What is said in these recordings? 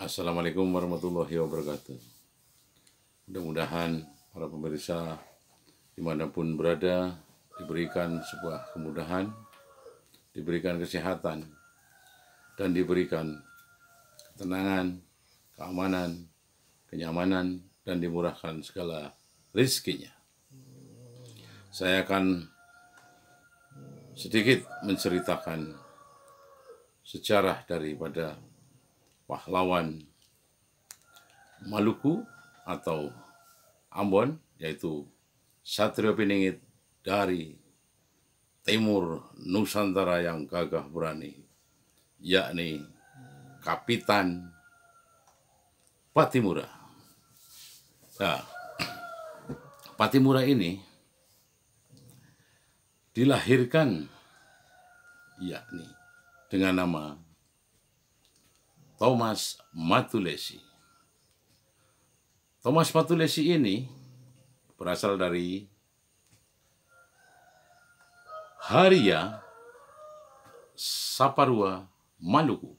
Assalamualaikum warahmatullahi wabarakatuh. Mudah-mudahan para pemirsa dimanapun berada diberikan sebuah kemudahan, diberikan kesehatan, dan diberikan ketenangan, keamanan, kenyamanan, dan dimurahkan segala rizkinya. Saya akan sedikit menceritakan sejarah daripada pahlawan Maluku atau Ambon, yaitu Satrio Piningit dari timur Nusantara yang gagah berani, yakni Kapitan Patimura. Nah, Patimura ini dilahirkan yakni dengan nama Thomas Matulesi. Thomas Matulesi ini berasal dari Haria Saparua, Maluku.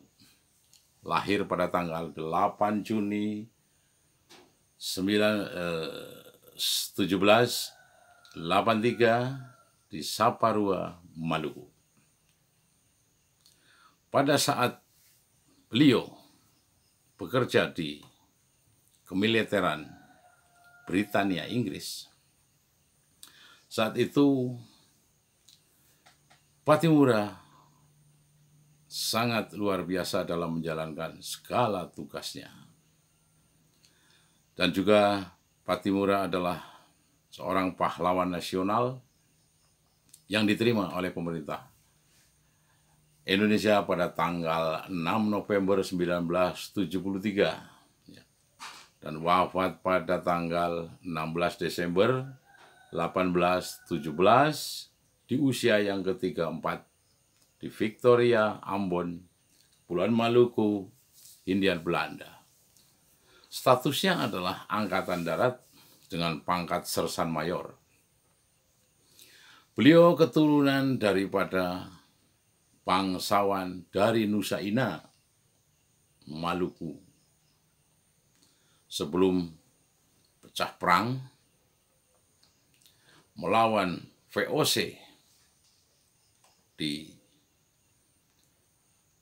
Lahir pada tanggal 8 Juni 9, eh, 83 di Saparua, Maluku. Pada saat Beliau bekerja di kemiliteran Britania Inggris. Saat itu Patimura sangat luar biasa dalam menjalankan segala tugasnya. Dan juga Patimura adalah seorang pahlawan nasional yang diterima oleh pemerintah Indonesia pada tanggal 6 November 1973 ya. dan wafat pada tanggal 16 Desember 1817 di usia yang ke-34 di Victoria, Ambon, Pulau Maluku, Hindia Belanda. Statusnya adalah angkatan darat dengan pangkat sersan mayor. Beliau keturunan daripada bangsawan dari Nusa Ina, Maluku. Sebelum pecah perang melawan VOC di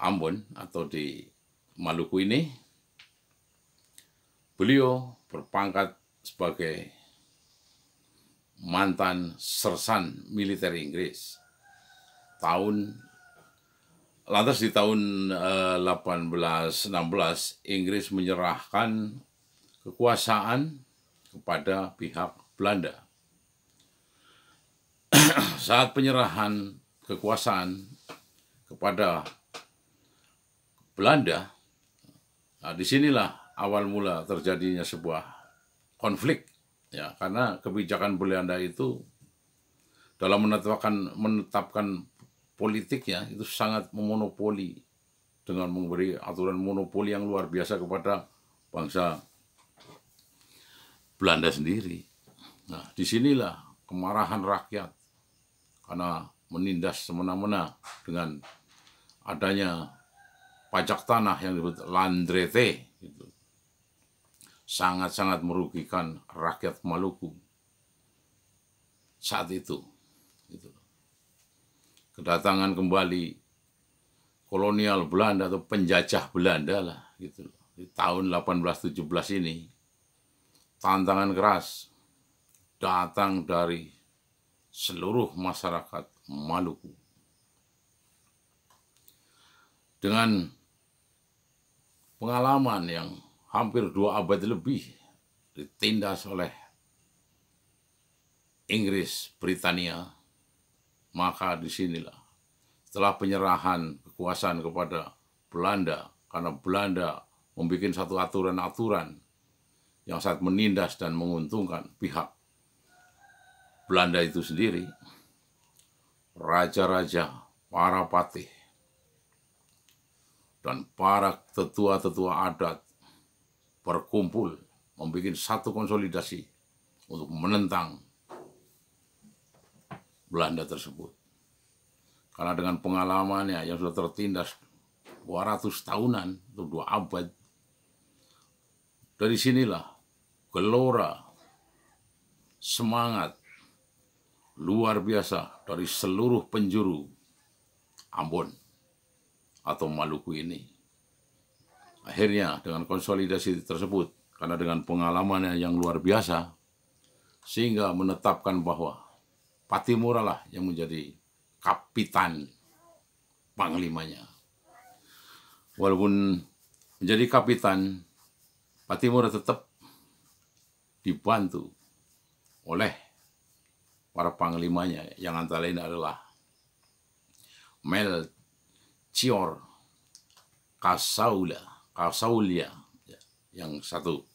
Ambon atau di Maluku ini, beliau berpangkat sebagai mantan sersan militer Inggris tahun Lantas di tahun uh, eh, 1816 Inggris menyerahkan kekuasaan kepada pihak Belanda. Saat penyerahan kekuasaan kepada Belanda, nah disinilah awal mula terjadinya sebuah konflik, ya karena kebijakan Belanda itu dalam menetapkan menetapkan politik ya itu sangat memonopoli dengan memberi aturan monopoli yang luar biasa kepada bangsa Belanda sendiri. Nah, disinilah kemarahan rakyat karena menindas semena-mena dengan adanya pajak tanah yang disebut landrete sangat-sangat merugikan rakyat Maluku saat itu gitu kedatangan kembali kolonial Belanda atau penjajah Belanda lah gitu Di tahun 1817 ini tantangan keras datang dari seluruh masyarakat Maluku. Dengan pengalaman yang hampir dua abad lebih ditindas oleh Inggris, Britania, maka disinilah setelah penyerahan kekuasaan kepada Belanda karena Belanda membuat satu aturan-aturan yang sangat menindas dan menguntungkan pihak Belanda itu sendiri raja-raja para patih dan para tetua-tetua adat berkumpul membuat satu konsolidasi untuk menentang Belanda tersebut karena dengan pengalamannya yang sudah tertindas 200 tahunan, atau dua abad, dari sinilah gelora, semangat, luar biasa dari seluruh penjuru Ambon atau Maluku ini. Akhirnya dengan konsolidasi tersebut, karena dengan pengalamannya yang luar biasa, sehingga menetapkan bahwa Patimura lah yang menjadi kapitan panglimanya. Walaupun menjadi kapitan, Patimura tetap dibantu oleh para panglimanya yang antara lain adalah Mel Cior Kasaula, Kasaulia ya, yang satu.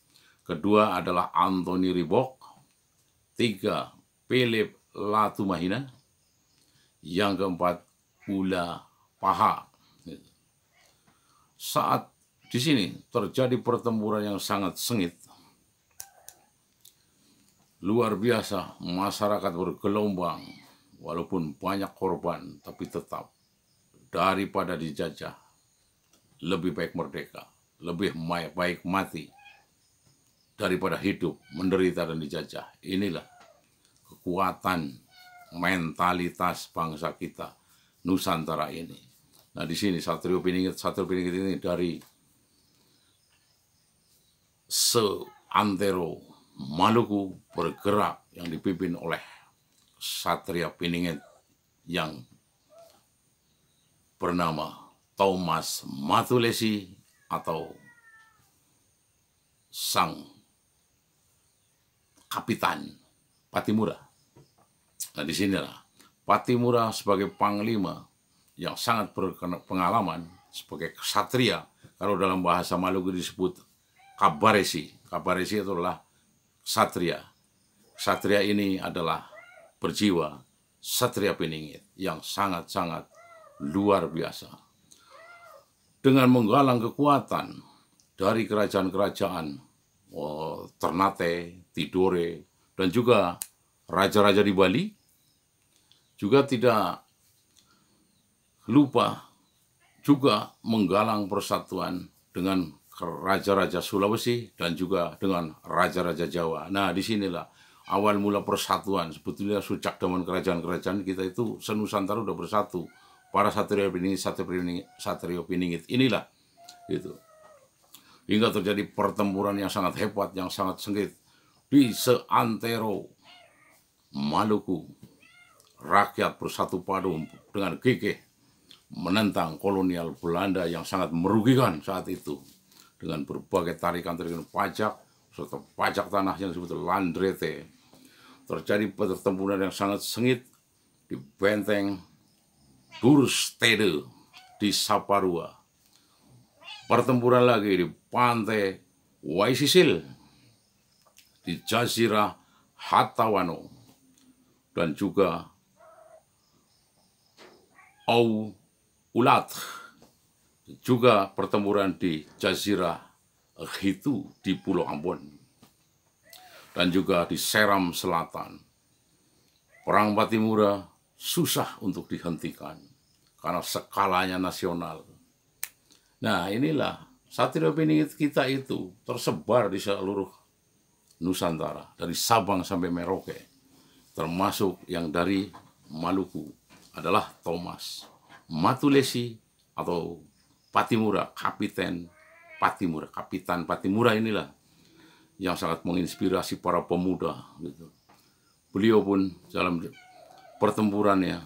Kedua adalah Anthony Ribok. Tiga, Philip Latumahina yang keempat pula paha. Saat di sini terjadi pertempuran yang sangat sengit. Luar biasa, masyarakat bergelombang, walaupun banyak korban, tapi tetap daripada dijajah, lebih baik merdeka, lebih baik mati daripada hidup menderita dan dijajah. Inilah kekuatan mentalitas bangsa kita Nusantara ini. Nah di sini Satrio Piningit, Satrio Piningit ini dari seantero Maluku bergerak yang dipimpin oleh Satria Piningit yang bernama Thomas Matulesi atau Sang Kapitan Patimura. Nah disinilah Patimura sebagai panglima yang sangat berpengalaman sebagai ksatria, Kalau dalam bahasa Maluku disebut kabaresi. Kabaresi itu adalah satria. Satria ini adalah berjiwa satria peningit yang sangat-sangat luar biasa. Dengan menggalang kekuatan dari kerajaan-kerajaan oh, Ternate, Tidore, dan juga raja-raja di Bali, juga tidak lupa juga menggalang persatuan dengan raja-raja Sulawesi dan juga dengan raja-raja Jawa. Nah, disinilah awal mula persatuan. Sebetulnya sejak zaman kerajaan-kerajaan kita itu senusantara sudah bersatu. Para satria Piningit, satria Piningit, Satrio Piningit inilah itu. Hingga terjadi pertempuran yang sangat hebat, yang sangat sengit di seantero Maluku rakyat bersatu padu dengan gigih menentang kolonial Belanda yang sangat merugikan saat itu dengan berbagai tarikan-tarikan pajak serta pajak tanah yang disebut landrete. Terjadi pertempuran yang sangat sengit di benteng Durstede di Saparua. Pertempuran lagi di pantai Waisisil di Jazirah Hatawano dan juga Au Ulat, juga pertempuran di Jazirah Hitu di Pulau Ambon, dan juga di Seram Selatan. Perang Patimura susah untuk dihentikan karena skalanya nasional. Nah inilah satir opini kita itu tersebar di seluruh Nusantara, dari Sabang sampai Merauke, termasuk yang dari Maluku adalah Thomas Matulesi atau Patimura, Kapiten Patimura, Kapitan Patimura inilah yang sangat menginspirasi para pemuda gitu. Beliau pun dalam pertempurannya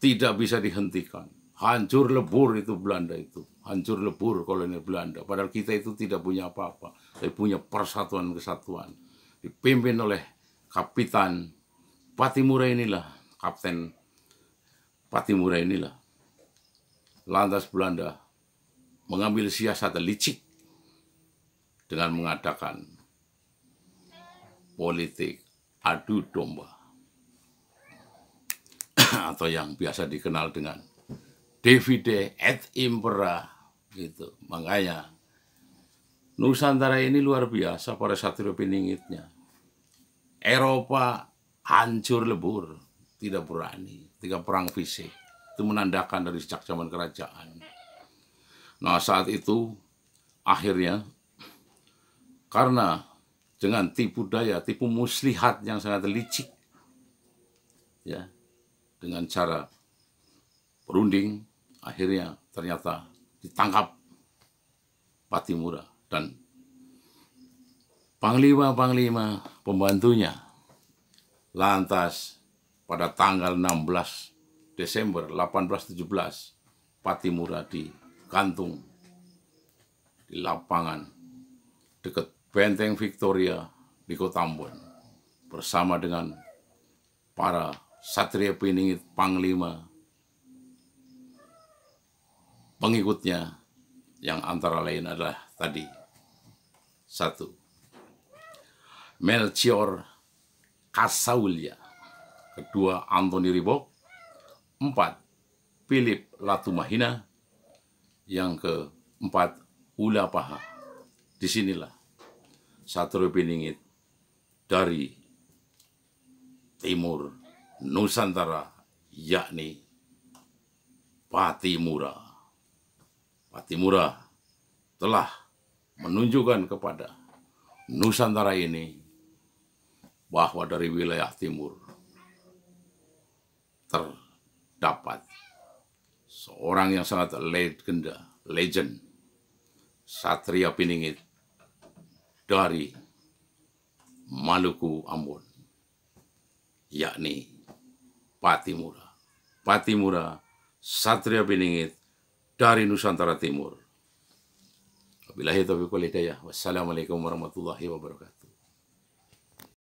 tidak bisa dihentikan. Hancur lebur itu Belanda itu. Hancur lebur koloni Belanda. Padahal kita itu tidak punya apa-apa. Tapi punya persatuan kesatuan. Dipimpin oleh Kapitan Patimura inilah. Kapten Patimura inilah. Lantas Belanda mengambil siasat licik dengan mengadakan politik adu domba atau yang biasa dikenal dengan divide et impera gitu. Makanya Nusantara ini luar biasa para satrio piningitnya. Eropa hancur lebur, tidak berani ketika perang fisik itu menandakan dari sejak zaman kerajaan. Nah saat itu akhirnya karena dengan tipu daya, tipu muslihat yang sangat licik, ya dengan cara berunding akhirnya ternyata ditangkap Patimura dan panglima-panglima pembantunya lantas pada tanggal 16 Desember 1817 Patimura di Gantung di lapangan dekat Benteng Victoria di Kota Ambon bersama dengan para Satria Piningit Panglima pengikutnya yang antara lain adalah tadi satu Melchior Kasaulia kedua Anthony Ribok, empat Philip Latumahina, yang keempat Ula Paha. Disinilah Satrio Piningit dari timur Nusantara, yakni Patimura. Patimura telah menunjukkan kepada Nusantara ini bahwa dari wilayah timur terdapat seorang yang sangat legenda, legend, Satria Piningit dari Maluku Ambon, yakni Patimura. Patimura, Satria Piningit dari Nusantara Timur. Wabillahi taufiq wal hidayah. Wassalamualaikum warahmatullahi wabarakatuh.